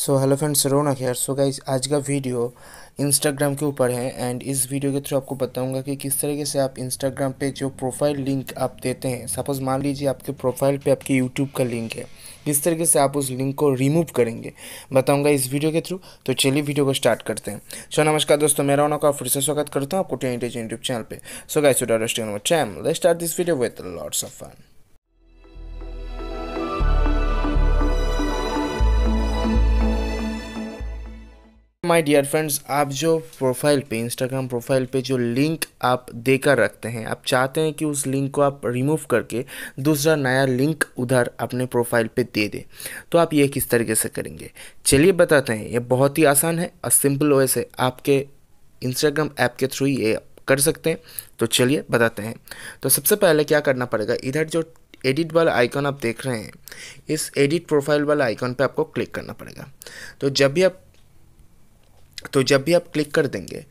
so hello friends रोना Kher so guys आज का वीडियो इंस्टाग्राम के ऊपर है एंड इस वीडियो के थ्रू आपको बताऊंगा कि किस तरीके से आप इंस्टाग्राम पे जो प्रोफाइल लिंक आप देते हैं सपोज़ मान लीजिए आपके प्रोफाइल पे आपके यूट्यूब का लिंक है किस तरीके से आप उस लिंक को रिमूव करेंगे बताऊंगा इस वीडियो के थ्रू तो चलिए वीडियो को स्टार्ट करते हैं सो नमस्कार दोस्तों मेरा उन्होंने का फिर से स्वागत करता हूँ आपको टेन यूट्यूब चैनल पर so guys start this video with Lords of Fun my dear friends आप जो प्रोफाइल पे इंस्टाग्राम प्रोफाइल पे जो लिंक आप देकर रखते हैं आप चाहते हैं कि उस लिंक को आप रिमूव करके दूसरा नया लिंक उधर अपने प्रोफाइल पे दे दें तो आप ये किस तरीके से करेंगे चलिए बताते हैं ये बहुत ही आसान है और सिंपल वे से आपके इंस्टाग्राम ऐप के थ्रू ये कर सकते हैं तो चलिए बताते हैं तो सबसे पहले क्या करना पड़ेगा इधर जो एडिट वाला आइकॉन आप देख रहे हैं इस एडिट प्रोफाइल वाला आइकॉन पे आपको क्लिक करना पड़ेगा तो जब भी आप तो जब भी आप क्लिक कर देंगे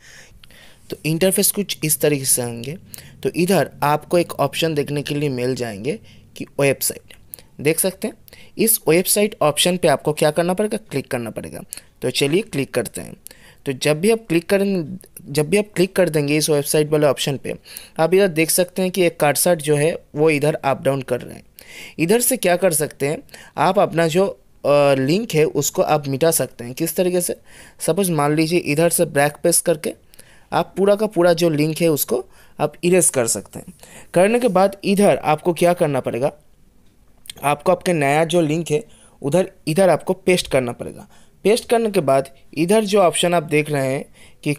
तो इंटरफेस कुछ इस तरीके से आएंगे तो इधर आपको एक ऑप्शन देखने के लिए मिल जाएंगे कि वेबसाइट देख सकते हैं इस वेबसाइट ऑप्शन पे आपको क्या करना पड़ेगा क्लिक करना पड़ेगा तो चलिए क्लिक करते हैं तो जब भी आप क्लिक करें जब भी आप क्लिक कर देंगे इस वेबसाइट वाले ऑप्शन पे आप इधर देख सकते हैं कि एक कार्डसाट जो है वो इधर अप डाउन कर रहे हैं इधर से क्या कर सकते हैं आप अपना जो लिंक है उसको आप मिटा सकते हैं किस तरीके से सपोज मान लीजिए इधर से ब्रैक पेस्ट करके आप पूरा का पूरा जो लिंक है उसको आप इरेज कर सकते हैं करने के बाद इधर आपको क्या करना पड़ेगा आपको आपके नया जो लिंक है उधर इधर आपको पेस्ट करना पड़ेगा पेस्ट करने के बाद इधर जो ऑप्शन आप देख रहे हैं कि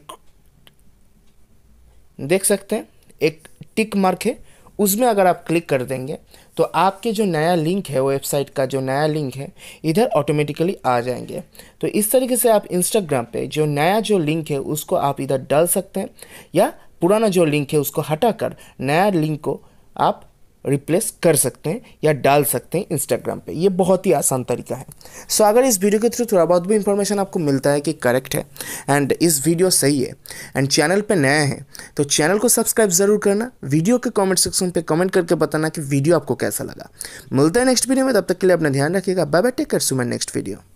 देख सकते हैं एक टिक मार्क है उसमें अगर आप क्लिक कर देंगे तो आपके जो नया लिंक है वेबसाइट का जो नया लिंक है इधर ऑटोमेटिकली आ जाएंगे तो इस तरीके से आप इंस्टाग्राम पे जो नया जो लिंक है उसको आप इधर डाल सकते हैं या पुराना जो लिंक है उसको हटाकर नया लिंक को आप रिप्लेस कर सकते हैं या डाल सकते हैं इंस्टाग्राम पे ये बहुत ही आसान तरीका है सो so, अगर इस वीडियो के थ्रू थोड़ा बहुत भी इन्फॉर्मेशन आपको मिलता है कि करेक्ट है एंड इस वीडियो सही है एंड चैनल पे नए हैं तो चैनल को सब्सक्राइब ज़रूर करना वीडियो के कमेंट सेक्शन पे कमेंट करके बताना कि वीडियो आपको कैसा लगा मिलता है नेक्स्ट वीडियो में तब तक के लिए अपना ध्यान रखिएगा बाय बाय टेक कर सुमन नेक्स्ट वीडियो